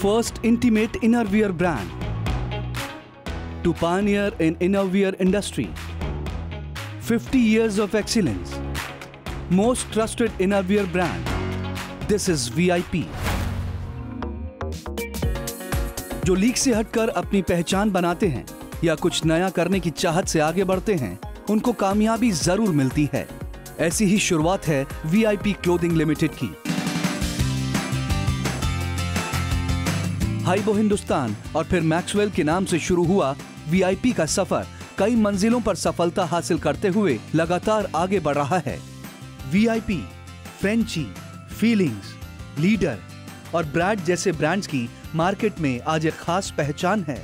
first intimate innerwear brand to pioneer in innerwear industry. 50 years of excellence. Most trusted innerwear brand. This is VIP. जो लीक से हटकर अपनी पहचान बनाते हैं या कुछ नया करने की चाहत से आगे बढ़ते हैं उनको कामयाबी जरूर मिलती है ऐसी ही शुरुआत है वीआईपी क्लोथिंग लिमिटेड की हाइबो हिंदुस्तान और फिर मैक्सवेल के नाम से शुरू हुआ वीआईपी का सफर कई मंजिलों पर सफलता हासिल करते हुए लगातार आगे बढ़ रहा है वीआईपी, फ्रेंची फीलिंग्स लीडर और ब्रैड जैसे ब्रांड्स की मार्केट में आज एक खास पहचान है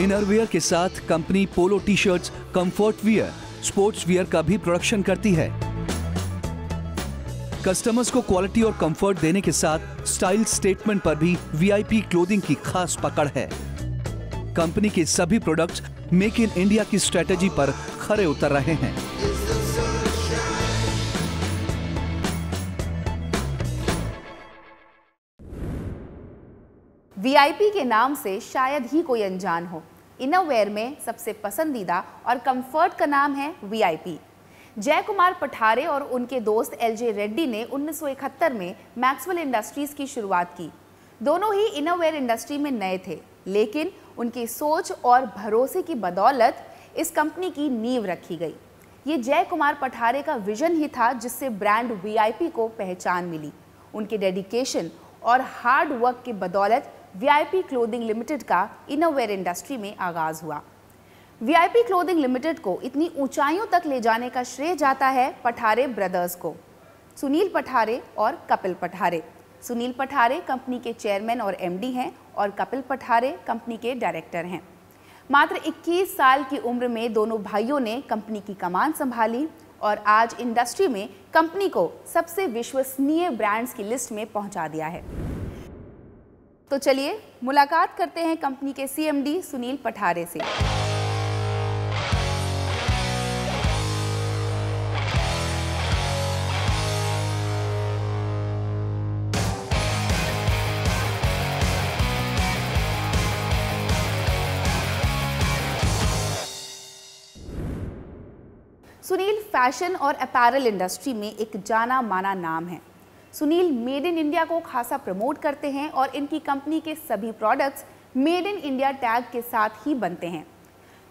इनरवियर के साथ company polo T shirt comfort wear sports wear का भी प्रोडक्शन करती है कस्टमर्स को क्वालिटी और कंफर्ट देने के साथ स्टाइल स्टेटमेंट पर भी वीआईपी क्लोथिंग की खास पकड़ है कंपनी के सभी प्रोडक्ट्स मेक इन इंडिया की स्ट्रेटेजी पर खरे उतर रहे हैं वीआईपी के नाम से शायद ही कोई अनजान हो इनोवेयर में सबसे पसंदीदा और कंफर्ट का नाम है वीआईपी जय कुमार पठारे और उनके दोस्त एलजे रेड्डी ने 1971 में मैक्सवेल इंडस्ट्रीज़ की शुरुआत की दोनों ही इनोवेयर इंडस्ट्री में नए थे लेकिन उनकी सोच और भरोसे की बदौलत इस कंपनी की नींव रखी गई ये जय कुमार पठारे का विजन ही था जिससे ब्रांड वीआईपी को पहचान मिली उनके डेडिकेशन और हार्ड वर्क की बदौलत वीआईपी क्लोथिंग लिमिटेड का इनोवेयर इंडस्ट्री में आगाज हुआ वीआईपी क्लोथिंग लिमिटेड को इतनी ऊंचाइयों तक ले जाने का श्रेय जाता है पठारे ब्रदर्स को सुनील पठारे और कपिल पठारे सुनील पठारे कंपनी के चेयरमैन और एमडी हैं और कपिल पठारे कंपनी के डायरेक्टर हैं मात्र 21 साल की उम्र में दोनों भाइयों ने कंपनी की कमान संभाली और आज इंडस्ट्री में कंपनी को सबसे विश्वसनीय ब्रांड्स की लिस्ट में पहुंचा दिया है तो चलिए मुलाकात करते हैं कंपनी के सीएमडी सुनील पठारे से सुनील फैशन और अपैरल इंडस्ट्री में एक जाना माना नाम है सुनील मेड इन इंडिया को खासा प्रमोट करते हैं और इनकी कंपनी के सभी products made in India tag के साथ ही बनते हैं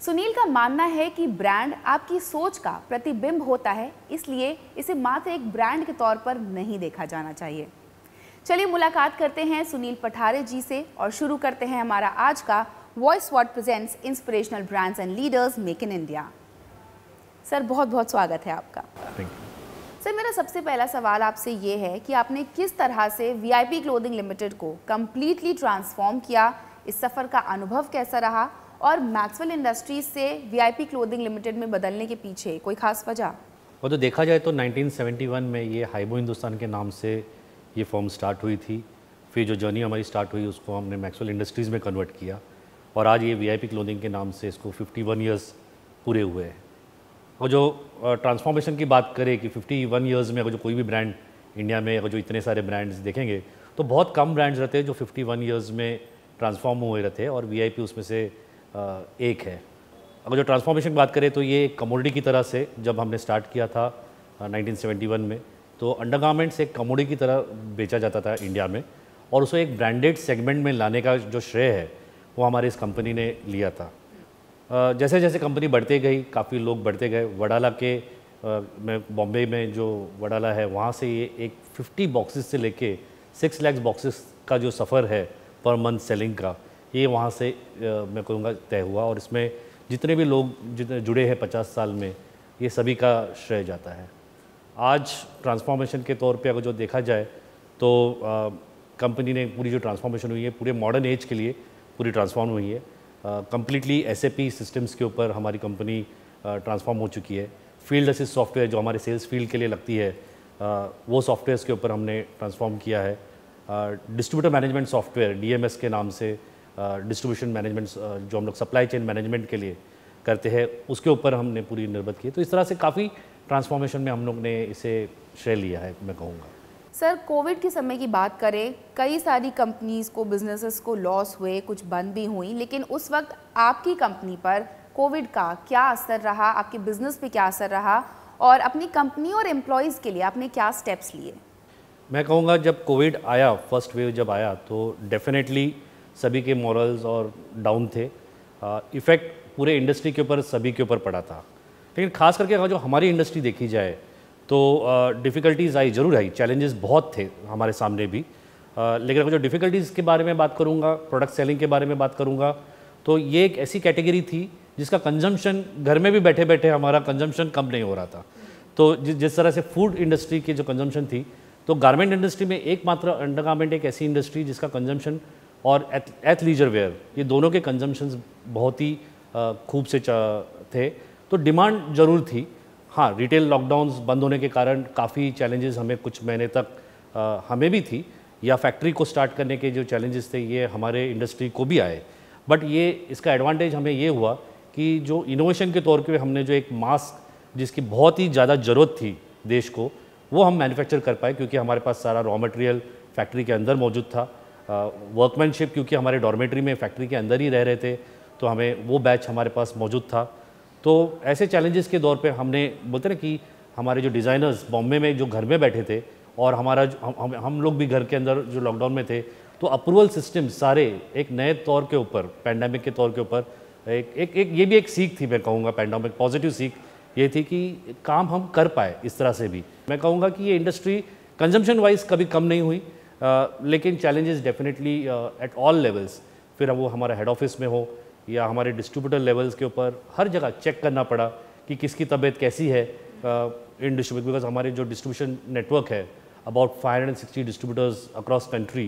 सुनील का मानना है कि ब्रांड आपकी सोच का प्रतिबिंब होता है इसलिए इसे मात्र एक ब्रांड के तौर पर नहीं देखा जाना चाहिए चलिए मुलाकात करते हैं सुनील पठारे जी से और शुरू करते हैं हमारा आज का voice what presents inspirational brands and leaders make in India sir बहुत बहुत स्वागत है आपका सर मेरा सबसे पहला सवाल आपसे ये है कि आपने किस तरह से वीआईपी क्लोथिंग लिमिटेड को कम्प्लीटली ट्रांसफॉर्म किया इस सफ़र का अनुभव कैसा रहा और मैक्सवेल इंडस्ट्रीज से वीआईपी क्लोथिंग लिमिटेड में बदलने के पीछे कोई खास वजह और तो देखा जाए तो 1971 में ये हाइबो हिंदुस्तान के नाम से ये फॉर्म स्टार्ट हुई थी फिर जो जर्नी हमारी स्टार्ट हुई उसको हमने मैक्सवेल इंडस्ट्रीज़ में कन्वर्ट किया और आज ये पी क्लोथिंग के नाम से इसको फिफ्टी वन ईयर्स पूरे हुए हैं और जो ट्रांसफॉर्मेशन की बात करें कि 51 ईयर्स में अगर जो कोई भी ब्रांड इंडिया में अगर जो इतने सारे ब्रांड्स देखेंगे तो बहुत कम ब्रांड्स रहते हैं जो 51 ईयर्स में ट्रांसफॉर्म हुए रहते हैं और वी उसमें से एक है अगर जो ट्रांसफॉर्मेशन की बात करें तो ये कमोडिटी की तरह से जब हमने स्टार्ट किया था नाइनटीन में तो अंडरगारमेंट्स एक कमोडी की तरह बेचा जाता था इंडिया में और उसे एक ब्रांडेड सेगमेंट में लाने का जो श्रेय है वो हमारे इस कंपनी ने लिया था जैसे जैसे कंपनी बढ़ते गई काफ़ी लोग बढ़ते गए वडाला के मैं बॉम्बे में जो वडाला है वहाँ से ये एक 50 बॉक्सेस से लेके 6 लैक्स बॉक्सेस का जो सफ़र है पर मंथ सेलिंग का ये वहाँ से मैं कहूँगा तय हुआ और इसमें जितने भी लोग जितने जुड़े हैं पचास साल में ये सभी का श्रेय जाता है आज ट्रांसफॉर्मेशन के तौर पर अगर जो देखा जाए तो कंपनी ने पूरी जो ट्रांसफॉर्मेशन हुई है पूरे मॉडर्न एज के लिए पूरी ट्रांसफॉर्म हुई है कम्प्लीटली एस सिस्टम्स के ऊपर हमारी कंपनी ट्रांसफॉर्म हो चुकी है फील्ड असिस्ट सॉफ्टवेयर जो हमारे सेल्स फील्ड के लिए लगती है वो सॉफ्टवेयर्स के ऊपर हमने ट्रांसफॉर्म किया है डिस्ट्रीब्यूटर मैनेजमेंट सॉफ्टवेयर डी के नाम से डिस्ट्रीब्यूशन मैनेजमेंट जो हम लोग सप्लाई चेन मैनेजमेंट के लिए करते हैं उसके ऊपर हमने पूरी निर्भर की तो इस तरह से काफ़ी ट्रांसफॉर्मेशन में हम लोग ने इसे श्रेय लिया है मैं कहूँगा सर कोविड के समय की बात करें कई सारी कंपनीज़ को बिजनेसेस को लॉस हुए कुछ बंद भी हुई लेकिन उस वक्त आपकी कंपनी पर कोविड का क्या असर रहा आपके बिजनेस पे क्या असर रहा और अपनी कंपनी और एम्प्लॉयज़ के लिए आपने क्या स्टेप्स लिए मैं कहूँगा जब कोविड आया फर्स्ट वेव जब आया तो डेफिनेटली सभी के मॉरल्स और डाउन थे इफ़ेक्ट पूरे इंडस्ट्री के ऊपर सभी के ऊपर पड़ा था लेकिन खास करके अगर जो हमारी इंडस्ट्री देखी जाए तो डिफ़िकल्टीज़ आई ज़रूर आई चैलेंजेस बहुत थे हमारे सामने भी आ, लेकिन अगर जो डिफ़िकल्टीज़ के बारे में बात करूँगा प्रोडक्ट सेलिंग के बारे में बात करूँगा तो ये एक ऐसी कैटेगरी थी जिसका कंजम्पशन घर में भी बैठे बैठे हमारा कंजम्पशन कम नहीं हो रहा था तो जि, जिस तरह से फूड इंडस्ट्री की जो कंजम्पशन थी तो गारमेंट इंडस्ट्री में एकमात्र अंडर गारमेंट एक ऐसी इंडस्ट्री जिसका कंजम्पशन और एथ लीजर वेयर ये दोनों के कंजम्पशन बहुत ही खूब से थे तो डिमांड ज़रूर थी हाँ रिटेल लॉकडाउन बंद होने के कारण काफ़ी चैलेंजेस हमें कुछ महीने तक आ, हमें भी थी या फैक्ट्री को स्टार्ट करने के जो चैलेंजेस थे ये हमारे इंडस्ट्री को भी आए बट ये इसका एडवांटेज हमें ये हुआ कि जो इनोवेशन के तौर पे हमने जो एक मास्क जिसकी बहुत ही ज़्यादा ज़रूरत थी देश को वो हम मैन्युफैक्चर कर पाए क्योंकि हमारे पास सारा रॉ मटेरियल फैक्ट्री के अंदर मौजूद था वर्कमैनशिप क्योंकि हमारे डॉर्मेटरी में फैक्ट्री के अंदर ही रह रहे थे तो हमें वो बैच हमारे पास मौजूद था तो ऐसे चैलेंजेस के दौर पे हमने बोलते ना कि हमारे जो डिज़ाइनर्स बॉम्बे में जो घर में बैठे थे और हमारा जो हम हम लोग भी घर के अंदर जो लॉकडाउन में थे तो अप्रूवल सिस्टम सारे एक नए तौर के ऊपर पैंडमिक के तौर के ऊपर एक एक एक ये भी एक सीख थी मैं कहूँगा पैंडमिक पॉजिटिव सीख ये थी कि काम हम कर पाए इस तरह से भी मैं कहूँगा कि ये इंडस्ट्री कंजम्पशन वाइज कभी कम नहीं हुई आ, लेकिन challenges definitely at all levels फिर वो हमारा हेड ऑफिस में हो या हमारे डिस्ट्रीब्यूटर लेवल्स के ऊपर हर जगह चेक करना पड़ा कि किसकी तबीयत कैसी है इन डिस्ट्रीब्यूट बिकॉज हमारे जो डिस्ट्रीब्यूशन नेटवर्क है about five hundred sixty distributors across country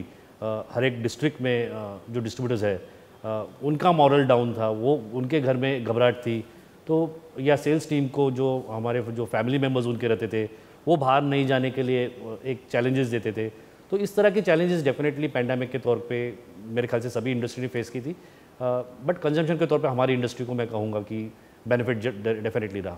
हर एक डिस्ट्रिक्ट में uh, जो डिस्ट्रीब्यूटर्स है uh, उनका मॉरल डाउन था वो उनके घर में घबराहट थी तो या सेल्स टीम को जो हमारे जो फैमिली मेम्बर्स उनके रहते थे वो बाहर नहीं जाने के लिए एक चैलेंजेस देते थे तो इस तरह के चैलेंजेस डेफिनेटली पैंडमिक के तौर पे मेरे ख्याल से सभी इंडस्ट्री ने फेस की थी बट कंजम्पशन के तौर पर हमारी इंडस्ट्री को मैं कहूँगा कि बेनिफिट डेफिनेटली रहा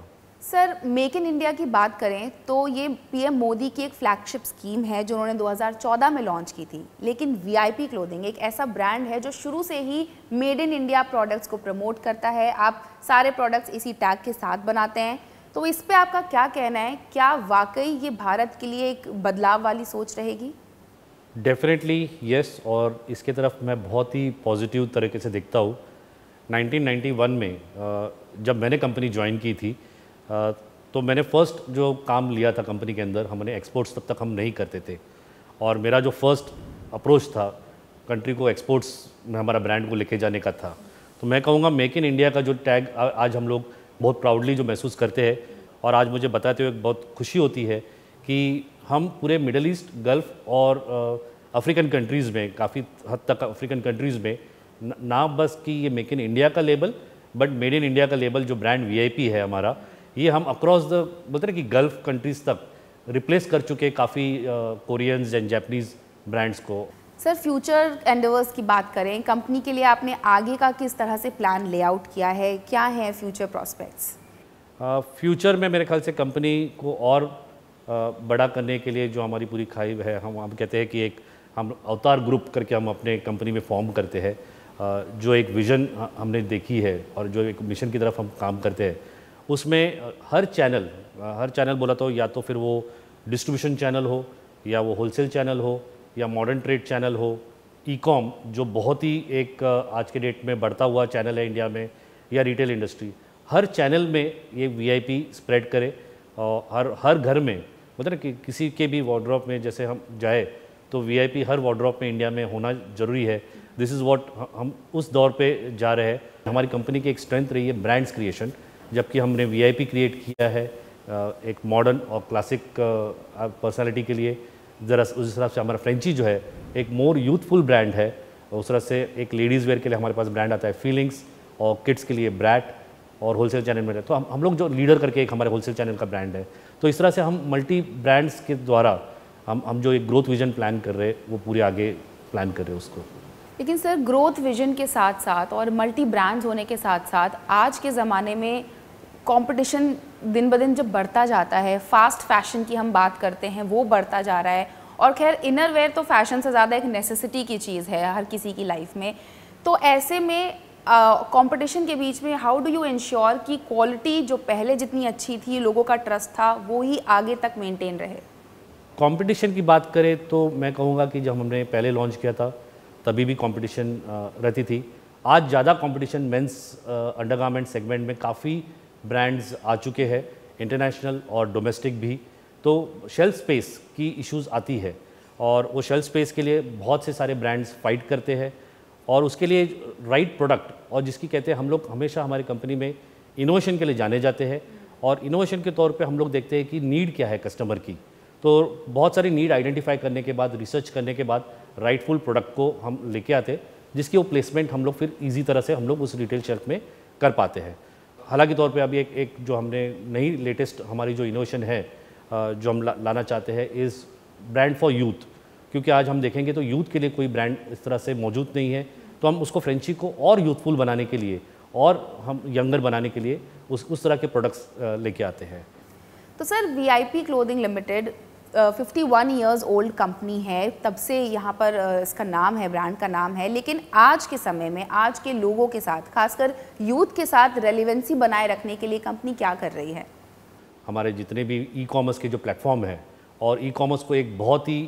सर मेक इन इंडिया की बात करें तो ये पीएम मोदी की एक फ्लैगशिप स्कीम है जो उन्होंने 2014 में लॉन्च की थी लेकिन वीआईपी क्लोथिंग एक ऐसा ब्रांड है जो शुरू से ही मेड इन इंडिया प्रोडक्ट्स को प्रमोट करता है आप सारे प्रोडक्ट्स इसी टैग के साथ बनाते हैं तो इस पर आपका क्या कहना है क्या वाकई ये भारत के लिए एक बदलाव वाली सोच रहेगी डेफिनेटली येस yes, और इसके तरफ मैं बहुत ही पॉजिटिव तरीके से देखता हूँ 1991 में जब मैंने कंपनी ज्वाइन की थी तो मैंने फ़र्स्ट जो काम लिया था कंपनी के अंदर हमने एक्सपोर्ट्स तब तक हम नहीं करते थे और मेरा जो फर्स्ट अप्रोच था कंट्री को एक्सपोर्ट्स में हमारा ब्रांड को लेके जाने का था तो मैं कहूँगा मेक इन इंडिया का जो टैग आज हम लोग बहुत प्राउडली जो महसूस करते हैं और आज मुझे बताते हुए बहुत खुशी होती है कि हम पूरे मिडल ईस्ट गल्फ और अफ्रीकन कंट्रीज़ में काफ़ी हद तक अफ्रीकन कंट्रीज़ में ना बस कि ये मेक इन इंडिया का label but made in India का लेबल जो ब्रांड वीआईपी है हमारा ये हम अक्रॉस द बोलते हैं कि गल्फ कंट्रीज़ तक रिप्लेस कर चुके काफ़ी कोरियंस एंड जैपनीज़ ब्रांड्स को सर फ्यूचर एंडवर्स की बात करें कंपनी के लिए आपने आगे का किस तरह से प्लान लेआउट किया है क्या है फ्यूचर प्रॉस्पेक्ट्स फ्यूचर में मेरे ख्याल से कंपनी को और बड़ा करने के लिए जो हमारी पूरी खाइब है हम हम कहते हैं कि एक हम अवतार ग्रुप करके हम अपने कंपनी में फॉर्म करते हैं जो एक विज़न हमने देखी है और जो एक मिशन की तरफ हम काम करते हैं उसमें हर चैनल हर चैनल बोला तो या तो फिर वो डिस्ट्रीब्यूशन चैनल हो या वो होलसेल चैनल हो या मॉडर्न ट्रेड चैनल हो ई कॉम जो बहुत ही एक आज के डेट में बढ़ता हुआ चैनल है इंडिया में या रिटेल इंडस्ट्री हर चैनल में ये वीआईपी स्प्रेड करे और हर हर घर में मतलब कि किसी के भी वार्ड्रॉप में जैसे हम जाए तो वीआईपी हर वार्ड्रॉप में इंडिया में होना ज़रूरी है दिस इज़ वॉट हम उस दौर पे जा रहे हैं हमारी कंपनी की एक स्ट्रेंथ रही है ब्रांड्स क्रिएशन जबकि हमने वीआईपी क्रिएट किया है एक मॉडर्न और क्लासिक पर्सनालिटी के लिए ज़रा उस हिसाब से हमारा फ्रेंची जो है एक मोर यूथफुल ब्रांड है उस तरह से एक लेडीज़ वेयर के लिए हमारे पास ब्रांड आता है फीलिंग्स और किड्स के लिए ब्रैट और होलसेल चैनल में तो हम हम लोग जो लीडर करके एक हमारे होलसेल चैनल का ब्रांड है तो इस तरह से हम मल्टी ब्रांड्स के द्वारा हम हम जो एक ग्रोथ विजन प्लान कर रहे हैं वो पूरे आगे प्लान कर रहे हैं उसको लेकिन सर ग्रोथ विजन के साथ साथ और मल्टी ब्रांड्स होने के साथ साथ आज के ज़माने में कंपटीशन दिन ब दिन जब बढ़ता जाता है फास्ट फैशन की हम बात करते हैं वो बढ़ता जा रहा है और खैर इनर वेयर तो फैशन से ज़्यादा एक नेसेसिटी की चीज़ है हर किसी की लाइफ में तो ऐसे में कंपटीशन uh, के बीच में हाउ डू यू इंश्योर कि क्वालिटी जो पहले जितनी अच्छी थी लोगों का ट्रस्ट था वो ही आगे तक मेंटेन रहे कंपटीशन की बात करें तो मैं कहूँगा कि जब हमने पहले लॉन्च किया था तभी भी कंपटीशन रहती थी आज ज़्यादा कंपटीशन मेंस अंडरगारमेंट सेगमेंट में काफ़ी ब्रांड्स आ चुके हैं इंटरनेशनल और डोमेस्टिक भी तो शेल्फ स्पेस की इश्यूज़ आती है और वो शेल्फ स्पेस के लिए बहुत से सारे ब्रांड्स फाइट करते हैं और उसके लिए राइट प्रोडक्ट और जिसकी कहते हैं हम लोग हमेशा हमारी कंपनी में इनोवेशन के लिए जाने जाते हैं और इनोवेशन के तौर पे हम लोग देखते हैं कि नीड क्या है कस्टमर की तो बहुत सारी नीड आइडेंटिफाई करने के बाद रिसर्च करने के बाद राइटफुल प्रोडक्ट को हम लेके आते जिसकी वो प्लेसमेंट हम लोग फिर ईजी तरह से हम लोग उस रिटेल शेल्फ में कर पाते हैं हालांकि तौर पे अभी एक एक जो हमने नई लेटेस्ट हमारी जो इनोवेशन है जो हम ला, लाना चाहते हैं इज़ ब्रांड फॉर यूथ क्योंकि आज हम देखेंगे तो यूथ के लिए कोई ब्रांड इस तरह से मौजूद नहीं है तो हम उसको फ्रेंची को और यूथफुल बनाने के लिए और हम यंगर बनाने के लिए उस उस तरह के प्रोडक्ट्स लेके आते हैं तो sir VIP clothing limited 51 years old company है तब से यहाँ पर इसका नाम है ब्रांड का नाम है लेकिन आज के समय में आज के लोगों के साथ खासकर यूथ के साथ रेलिवेंसी बनाए रखने के लिए कंपनी क्या कर रही है हमारे जितने भी ई e कॉमर्स के जो प्लेटफॉर्म हैं और ई e कॉमर्स को एक बहुत ही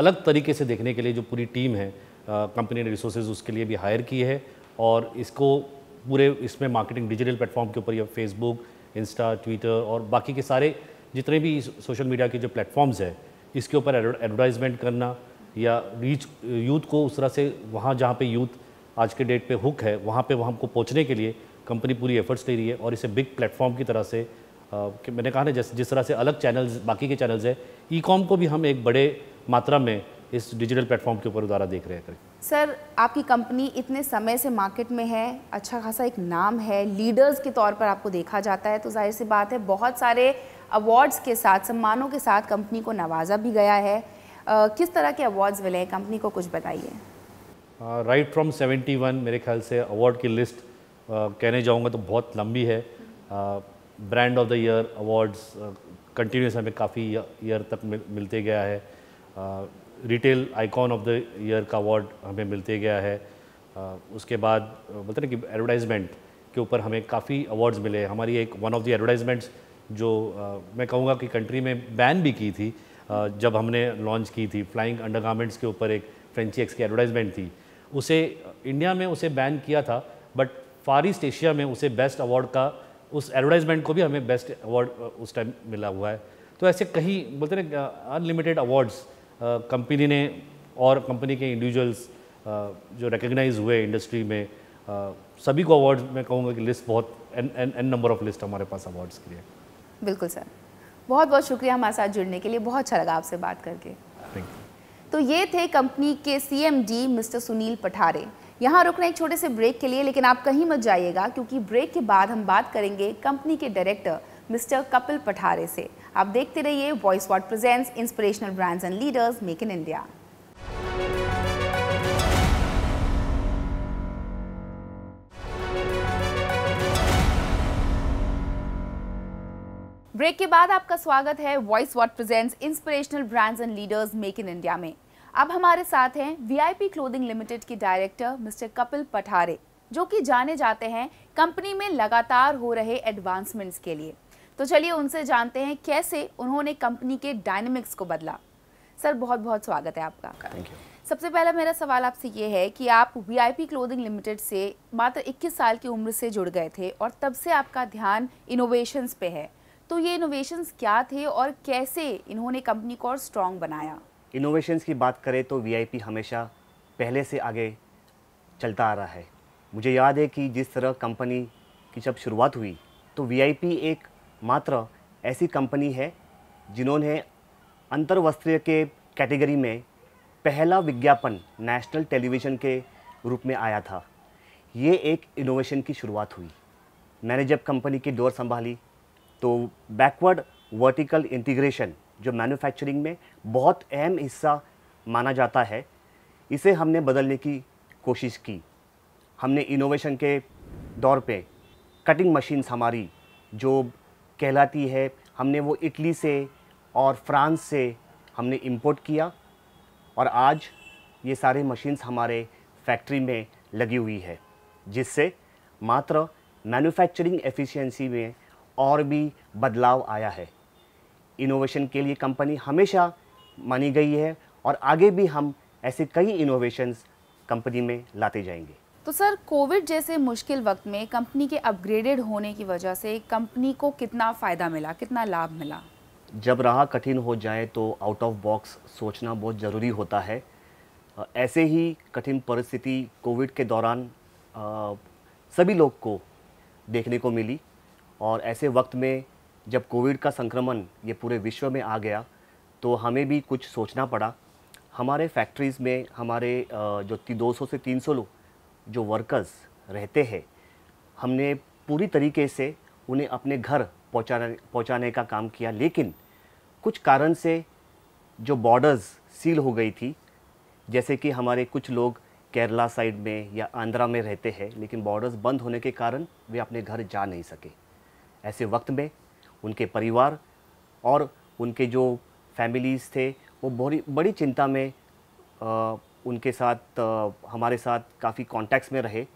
अलग तरीके से देखने के लिए जो पूरी टीम है कंपनी ने रिसोर्सेज उसके लिए भी हायर की है और इसको पूरे इसमें मार्केटिंग डिजिटल प्लेटफॉर्म के ऊपर या फेसबुक इंस्टा ट्विटर और बाकी के सारे जितने भी सोशल मीडिया के जो प्लेटफॉर्म्स हैं इसके ऊपर एडवर्टाइजमेंट करना या रीच यूथ को उस तरह से वहाँ जहाँ पे यूथ आज के डेट पे हुक है वहाँ पे वहाँ को पहुँचने के लिए कंपनी पूरी एफर्ट्स ले रही है और इसे बिग प्लेटफॉर्म की तरह से आ, मैंने कहा ना जैसे जिस तरह से अलग चैनल्स बाकी के चैनल्स हैं ई कॉम को भी हम एक बड़े मात्रा में इस डिजिटल प्लेटफॉर्म के ऊपर द्वारा देख रहे करें सर आपकी कंपनी इतने समय से मार्केट में है अच्छा खासा एक नाम है लीडर्स के तौर पर आपको देखा जाता है तो जाहिर सी बात है बहुत सारे अवार्ड्स के साथ सम्मानों के साथ कंपनी को नवाजा भी गया है आ, किस तरह के अवार्ड्स मिले हैं कंपनी को कुछ बताइए राइट फ्रॉम सेवेंटी मेरे ख्याल से अवार्ड की लिस्ट आ, कहने जाऊँगा तो बहुत लंबी है brand of the year awards continuous हमें काफ़ी ईयर तक मिल, मिलते गया है retail icon of the year का अवार्ड हमें मिलते गया है उसके बाद बोलते ना कि एडवर्टाइजमेंट के ऊपर हमें काफ़ी अवार्ड्स मिले हमारी एक वन ऑफ द एडवर्टाइजमेंट्स जो मैं कहूँगा कि कंट्री में बैन भी की थी जब हमने लॉन्च की थी फ्लाइंग अंडर के ऊपर एक फ्रेंची एक्स की एडवर्टाइजमेंट थी उसे इंडिया में उसे बैन किया था बट फार ईस्ट एशिया में उसे बेस्ट अवार्ड का उस एडवर्टाइजमेंट को भी हमें बेस्ट अवार्ड उस टाइम मिला हुआ है तो ऐसे कहीं बोलते ना अनलिमिटेड अवार्ड्स कंपनी ने और कंपनी के इंडिविजुअल्स जो रिकग्नाइज हुए इंडस्ट्री में सभी को अवार्ड मैं कहूँगा कि लिस्ट बहुत एन नंबर ऑफ लिस्ट हमारे पास अवार्ड्स के लिए बिल्कुल सर बहुत बहुत शुक्रिया हमारे साथ जुड़ने के लिए बहुत अच्छा लगा आपसे बात करके तो ये थे कंपनी के सीएमडी मिस्टर सुनील पठारे यहाँ रुकना एक छोटे से ब्रेक के लिए लेकिन आप कहीं मत जाइएगा क्योंकि ब्रेक के बाद हम बात करेंगे कंपनी के डायरेक्टर मिस्टर कपिल पठारे से आप देखते रहिए voice what presents inspirational brands and leaders make in India break के बाद आपका स्वागत है voice what presents inspirational brands and leaders make in India में अब हमारे साथ हैं वीआईपी क्लोथिंग लिमिटेड के डायरेक्टर मिस्टर कपिल पठारे जो कि जाने जाते हैं कंपनी में लगातार हो रहे एडवांसमेंट्स के लिए तो चलिए उनसे जानते हैं कैसे उन्होंने कंपनी के डायनेमिक्स को बदला सर बहुत बहुत स्वागत है आपका सबसे पहला मेरा सवाल आपसे ये है कि आप वीआईपी क्लोथिंग लिमिटेड से मात्र 21 साल की उम्र से जुड़ गए थे और तब से आपका ध्यान इनोवेशंस पे है तो ये इनोवेशंस क्या थे और कैसे इन्होंने कंपनी को और स्ट्रॉन्ग बनाया इनोवेशंस की बात करें तो वीआईपी हमेशा पहले से आगे चलता आ रहा है मुझे याद है कि जिस तरह कंपनी की जब शुरुआत हुई तो वी एक मात्र ऐसी कंपनी है जिन्होंने अंतर्वस्त्रीय के कैटेगरी में पहला विज्ञापन नेशनल टेलीविज़न के रूप में आया था ये एक इनोवेशन की शुरुआत हुई मैंने जब कंपनी की डोर संभाली तो बैकवर्ड वर्टिकल इंटीग्रेशन जो मैन्युफैक्चरिंग में बहुत अहम हिस्सा माना जाता है इसे हमने बदलने की कोशिश की हमने इनोवेशन के दौर पे कटिंग मशीन्स हमारी जो कहलाती है हमने वो इटली से और फ्रांस से हमने इंपोर्ट किया और आज ये सारे मशीन्स हमारे फैक्ट्री में लगी हुई है जिससे मात्र मैन्युफैक्चरिंग एफिशिएंसी में और भी बदलाव आया है इनोवेशन के लिए कंपनी हमेशा मानी गई है और आगे भी हम ऐसे कई इनोवेशंस कंपनी में लाते जाएंगे तो सर कोविड जैसे मुश्किल वक्त में कंपनी के अपग्रेडेड होने की वजह से कंपनी को कितना फ़ायदा मिला कितना लाभ मिला जब राह कठिन हो जाए तो आउट ऑफ बॉक्स सोचना बहुत ज़रूरी होता है ऐसे ही कठिन परिस्थिति कोविड के दौरान आ, सभी लोग को देखने को मिली और ऐसे वक्त में जब कोविड का संक्रमण ये पूरे विश्व में आ गया तो हमें भी कुछ सोचना पड़ा हमारे फैक्ट्रीज़ में हमारे जो दो सौ से तीन सौ लोग जो वर्कर्स रहते हैं हमने पूरी तरीके से उन्हें अपने घर पहुंचाने पहुंचाने का काम किया लेकिन कुछ कारण से जो बॉर्डर्स सील हो गई थी जैसे कि हमारे कुछ लोग केरला साइड में या आंध्रा में रहते हैं लेकिन बॉर्डर्स बंद होने के कारण वे अपने घर जा नहीं सके ऐसे वक्त में उनके परिवार और उनके जो फैमिलीज़ थे वो बड़ी बड़ी चिंता में आ, उनके साथ हमारे साथ काफ़ी कॉन्टैक्ट्स में रहे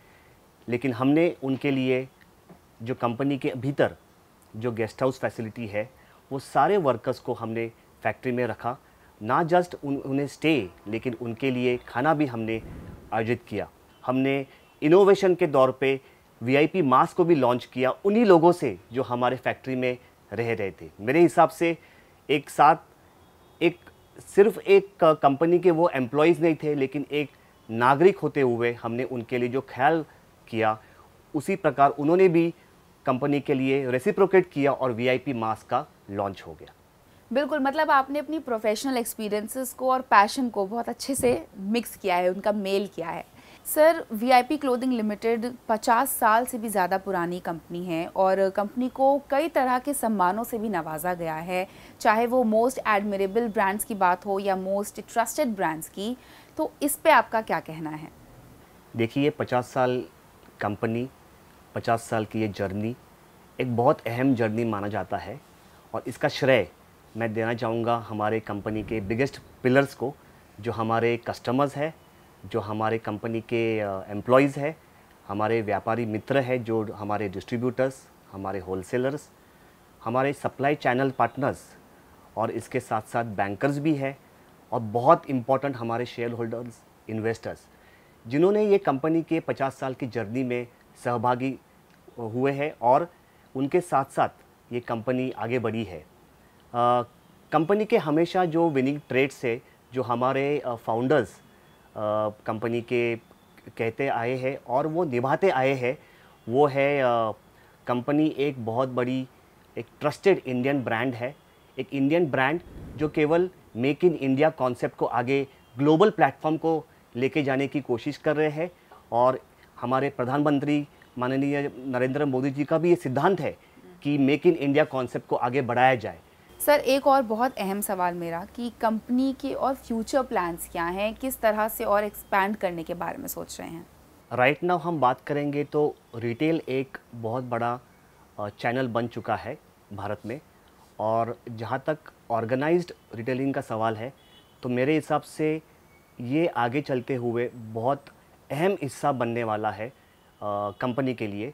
लेकिन हमने उनके लिए जो कंपनी के भीतर जो गेस्ट हाउस फैसिलिटी है वो सारे वर्कर्स को हमने फैक्ट्री में रखा ना जस्ट उन, उन्हें स्टे लेकिन उनके लिए खाना भी हमने आयोजित किया हमने इनोवेशन के दौर पे वीआईपी मास्क को भी लॉन्च किया उन्हीं लोगों से जो हमारे फैक्ट्री में रह रहे थे मेरे हिसाब से एक साथ एक सिर्फ एक कंपनी के वो एम्प्लॉयज़ नहीं थे लेकिन एक नागरिक होते हुए हमने उनके लिए जो ख्याल किया उसी प्रकार उन्होंने भी कंपनी के लिए रेसिप्रोकेट किया और वीआईपी मास्क का लॉन्च हो गया बिल्कुल मतलब आपने अपनी प्रोफेशनल एक्सपीरियंसेस को और पैशन को बहुत अच्छे से मिक्स किया है उनका मेल किया है सर वीआईपी क्लोथिंग लिमिटेड 50 साल से भी ज़्यादा पुरानी कंपनी है और कंपनी को कई तरह के सम्मानों से भी नवाजा गया है चाहे वो मोस्ट एडमिरेबल ब्रांड्स की बात हो या मोस्ट ट्रस्टेड ब्रांड्स की तो इस पे आपका क्या कहना है देखिए 50 साल कंपनी 50 साल की ये जर्नी एक बहुत अहम जर्नी माना जाता है और इसका श्रेय मैं देना चाहूँगा हमारे कंपनी के बिगेस्ट पिलर्स को जो हमारे कस्टमर्स हैं जो हमारे कंपनी के एम्प्लॉयज़ है हमारे व्यापारी मित्र है जो हमारे डिस्ट्रीब्यूटर्स हमारे होलसेलर्स हमारे सप्लाई चैनल पार्टनर्स और इसके साथ साथ बैंकर्स भी हैं और बहुत इम्पॉर्टेंट हमारे शेयर होल्डर्स इन्वेस्टर्स जिन्होंने ये कंपनी के 50 साल की जर्नी में सहभागी हुए हैं और उनके साथ साथ ये कंपनी आगे बढ़ी है कंपनी के हमेशा जो विनिंग ट्रेड्स है जो हमारे फाउंडर्स कंपनी के कहते आए हैं और वो निभाते आए हैं वो है कंपनी एक बहुत बड़ी एक ट्रस्टेड इंडियन ब्रांड है एक इंडियन ब्रांड जो केवल मेक इन इंडिया कॉन्सेप्ट को आगे ग्लोबल प्लेटफॉर्म को लेके जाने की कोशिश कर रहे हैं और हमारे प्रधानमंत्री माननीय नरेंद्र मोदी जी का भी ये सिद्धांत है कि मेक इन इंडिया कॉन्सेप्ट को आगे बढ़ाया जाए सर एक और बहुत अहम सवाल मेरा कि कंपनी के और फ्यूचर प्लान्स क्या हैं किस तरह से और एक्सपैंड करने के बारे में सोच रहे हैं राइट right नाउ हम बात करेंगे तो रिटेल एक बहुत बड़ा चैनल बन चुका है भारत में और जहाँ तक ऑर्गेनाइज्ड रिटेलिंग का सवाल है तो मेरे हिसाब से ये आगे चलते हुए बहुत अहम हिस्सा बनने वाला है कंपनी के लिए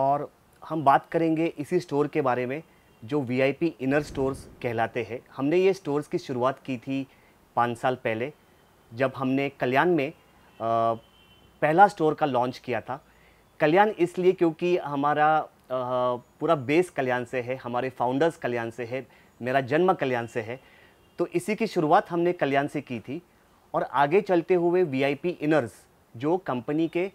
और हम बात करेंगे इसी स्टोर के बारे में जो वीआईपी इनर स्टोर्स कहलाते हैं हमने ये स्टोर्स की शुरुआत की थी पाँच साल पहले जब हमने कल्याण में आ, पहला स्टोर का लॉन्च किया था कल्याण इसलिए क्योंकि हमारा आ, पूरा बेस कल्याण से है हमारे फाउंडर्स कल्याण से है मेरा जन्म कल्याण से है तो इसी की शुरुआत हमने कल्याण से की थी और आगे चलते हुए वीआईपी इनर्स जो कंपनी के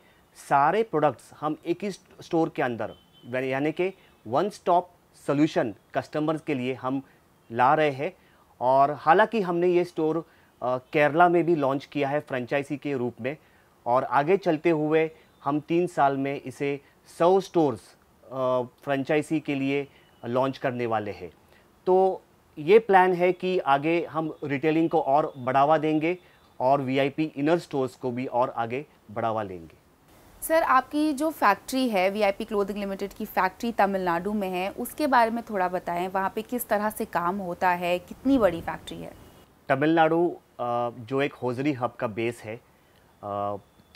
सारे प्रोडक्ट्स हम एक ही स्टोर के अंदर यानी कि वन स्टॉप सोल्यूशन कस्टमर्स के लिए हम ला रहे हैं और हालांकि हमने ये स्टोर केरला में भी लॉन्च किया है फ्रेंचाइजी के रूप में और आगे चलते हुए हम तीन साल में इसे सौ स्टोर्स फ्रेंचाइजी के लिए लॉन्च करने वाले हैं तो ये प्लान है कि आगे हम रिटेलिंग को और बढ़ावा देंगे और वीआईपी इनर स्टोर्स को भी और आगे बढ़ावा लेंगे सर आपकी जो फैक्ट्री है वीआईपी क्लोथिंग लिमिटेड की फैक्ट्री तमिलनाडु में है उसके बारे में थोड़ा बताएं वहाँ पे किस तरह से काम होता है कितनी बड़ी फैक्ट्री है तमिलनाडु जो एक होजरी हब का बेस है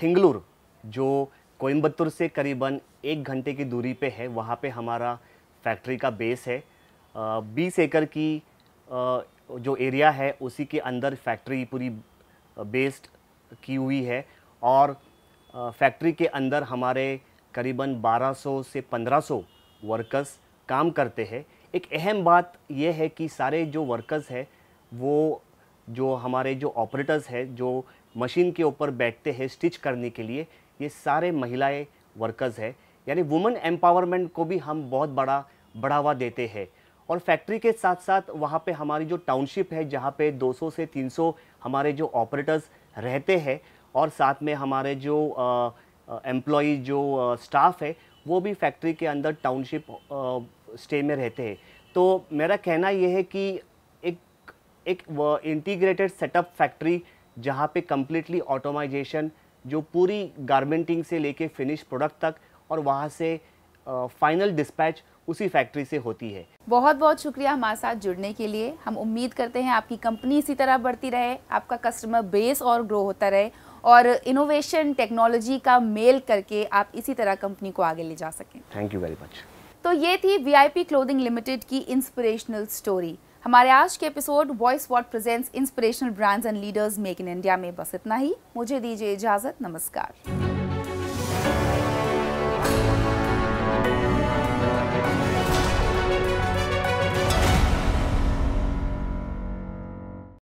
थिंगलूर जो कोयम्बतूर से करीबन एक घंटे की दूरी पे है वहाँ पे हमारा फैक्ट्री का बेस है बीस एकड़ की जो एरिया है उसी के अंदर फैक्ट्री पूरी बेस्ड की हुई है और फैक्ट्री के अंदर हमारे करीबन 1200 से 1500 वर्कर्स काम करते हैं एक अहम बात यह है कि सारे जो वर्कर्स हैं वो जो हमारे जो ऑपरेटर्स हैं जो मशीन के ऊपर बैठते हैं स्टिच करने के लिए ये सारे महिलाएं वर्कर्स हैं यानी वुमेन एम्पावरमेंट को भी हम बहुत बड़ा बढ़ावा देते हैं और फैक्ट्री के साथ साथ वहाँ पे हमारी जो टाउनशिप है जहाँ पे 200 से 300 हमारे जो ऑपरेटर्स रहते हैं और साथ में हमारे जो एम्प्लॉज जो स्टाफ है वो भी फैक्ट्री के अंदर टाउनशिप स्टे में रहते हैं तो मेरा कहना यह है कि एक एक इंटीग्रेटेड सेटअप फैक्ट्री जहाँ पे कम्प्लीटली ऑटोमाइजेशन जो पूरी गारमेंटिंग से लेके फिनिश प्रोडक्ट तक और वहाँ से फाइनल डिस्पैच उसी फैक्ट्री से होती है बहुत बहुत शुक्रिया हमारे साथ जुड़ने के लिए हम उम्मीद करते हैं आपकी कंपनी इसी तरह बढ़ती रहे आपका कस्टमर बेस और ग्रो होता रहे और इनोवेशन टेक्नोलॉजी का मेल करके आप इसी तरह कंपनी को आगे ले जा सकें थैंक यू वेरी मच तो ये थी वीआईपी क्लोथिंग लिमिटेड की इंस्पिरेशनल स्टोरी हमारे आज के episode voice what presents inspirational brands and leaders make in India में बस इतना ही मुझे दीजिए इजाज़त नमस्कार